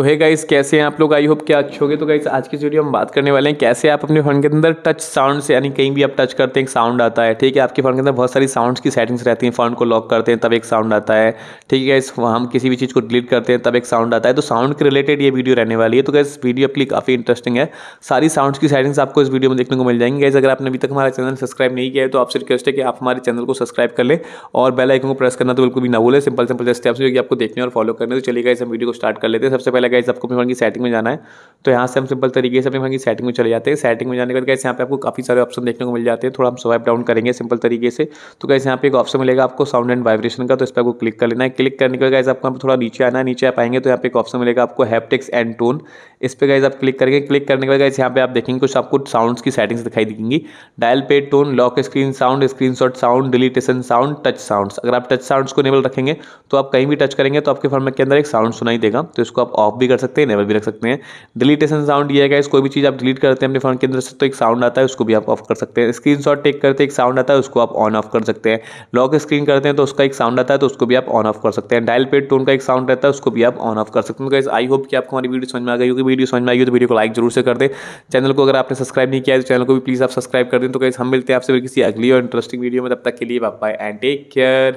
तो है गाइस कैसे हैं आप लोग आई होप क्या अच्छे हो तो गाइस आज की वीडियो हम बात करने वाले हैं कैसे आप अपने फ़ोन के अंदर टच साउंड से यानी कहीं भी आप टच करते हैं एक साउंड आता है ठीक है आपके फ़ोन के अंदर बहुत सारी साउंड्स की सेटिंग्स रहती हैं फ़ोन को लॉक करते हैं तब एक साउंड आता है ठीक है गाइस हम किसी भी चीज़ को डिलीट करते हैं तब एक साउंड आता है तो साउंड के रिलेटेड ये वीडियो रहने वाली है तो गाइस वीडियो अपनी काफ़ी इंटरेस्टिंग है सारी साउंड्स की सेटिंग्स आपको इस वीडियो में देखने को मिल जाएंगी गाइस अगर आपने अभी तक हमारा चैनल सब्सक्राइब नहीं किया है तो आपसे रिक्वेस्ट है कि आप हमारे चैनल को सब्सक्राइब कर लें और बेल आइकन को प्रेस करना तो बिल्कुल भी ना भूलें सिंपल सिंपल स्टेप्स जो कि आपको देखने और फॉलो करने तो चलिए गाइस हम वीडियो को स्टार्ट कर लेते हैं सबसे पहले गाइस आपको अपने फोन की सेटिंग में जाना है तो यहाँ से हम सिंपल तरीके से अपने फोन की सेटिंग में चले जाते हैं सेटिंग में जाने के बाद कैसे यहाँ पे आपको काफ़ी सारे ऑप्शन देखने को मिल जाते हैं थोड़ा हम स्वाइप डाउन करेंगे सिंपल तरीके से तो कैसे यहाँ पे एक ऑप्शन मिलेगा आपको साउंड एंड वाइब्रेशन का तो इस पर आपको क्लिक कर लेना है क्लिक करने के बाद कैसे आपको यहाँ थोड़ा नीचे आना है नीचे आप आएंगे तो यहाँ पे एक ऑप्शन मिलेगा आपको हैप्टिक्स एंड टोन इस पर गाइज आप क्लिक करेंगे क्लिक करने के बाद गाइज यहाँ पे आप देखेंगे कुछ आपको साउंड्स की सेटिंग्स दिखाई देंगी डायल पे tone lock screen sound screen sound deletion sound touch sounds अगर आप टच साउंड्स को इनेबल रखेंगे तो आप कहीं भी टच करेंगे तो आपके फोन के अंदर एक साउंड सुनाई देगा तो इसको आप ऑफ ऑफ भी कर सकते हैं नेवर भी रख सकते हैं डिलीटेशन साउंड ये है गाइस कोई भी चीज़ आप डिलीट करते हैं अपने फ़ोन के अंदर से तो एक साउंड आता है उसको भी आप ऑफ कर सकते हैं स्क्रीन शॉट टेक करते एक साउंड आता है उसको आप ऑन ऑफ कर सकते हैं लॉक स्क्रीन करते हैं तो उसका एक साउंड आता है तो उसको भी आप ऑन ऑफ कर सकते हैं डायल पेड टोन का एक साउंड रहता है उसको भी आप ऑन ऑफ कर सकते हैं गाइस आई होप कि आपको हमारी वीडियो समझ में आ गई होगी वीडियो समझ में आई हो तो वीडियो को लाइक जरूर से कर दें चैनल को अगर आपने सब्सक्राइब नहीं किया तो चैनल को भी प्लीज़ आप सब्सक्राइब कर दें तो गाइस हम मिलते हैं आपसे किसी अगली और इंटरेस्टिंग वीडियो में तब तक के लिए बाय एंड टेक केयर